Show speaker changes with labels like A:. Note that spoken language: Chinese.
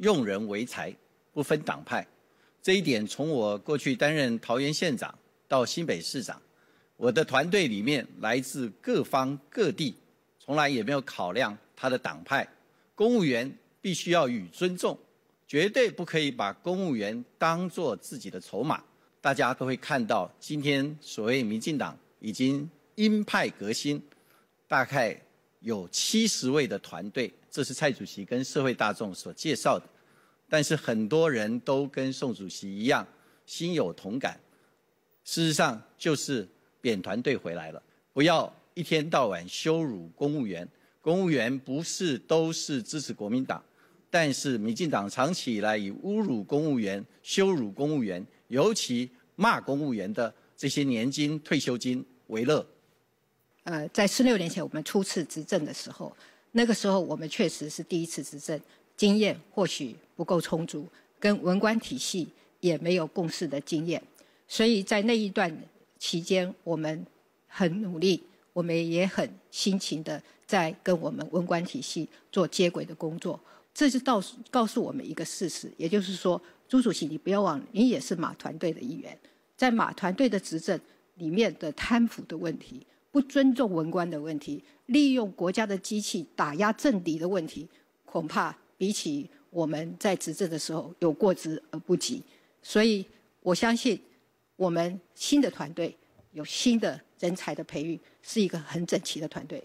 A: 用人为才，不分党派，这一点从我过去担任桃园县长到新北市长，我的团队里面来自各方各地，从来也没有考量他的党派。公务员必须要予尊重，绝对不可以把公务员当做自己的筹码。大家都会看到，今天所谓民进党已经鹰派革新，大概。有七十位的团队，这是蔡主席跟社会大众所介绍的，但是很多人都跟宋主席一样心有同感。事实上，就是扁团队回来了，不要一天到晚羞辱公务员。公务员不是都是支持国民党，但是民进党长期以来以侮辱公务员、羞辱公务员，尤其骂公务员的这些年金、退休金为乐。
B: 呃，在十六年前我们初次执政的时候，那个时候我们确实是第一次执政，经验或许不够充足，跟文官体系也没有共事的经验，所以在那一段期间，我们很努力，我们也很辛勤的在跟我们文官体系做接轨的工作。这是告诉告诉我们一个事实，也就是说，朱主席，你不要忘，你也是马团队的一员，在马团队的执政里面的贪腐的问题。不尊重文官的问题，利用国家的机器打压政敌的问题，恐怕比起我们在执政的时候有过之而不及。所以我相信，我们新的团队有新的人才的培育，是一个很整齐的团队。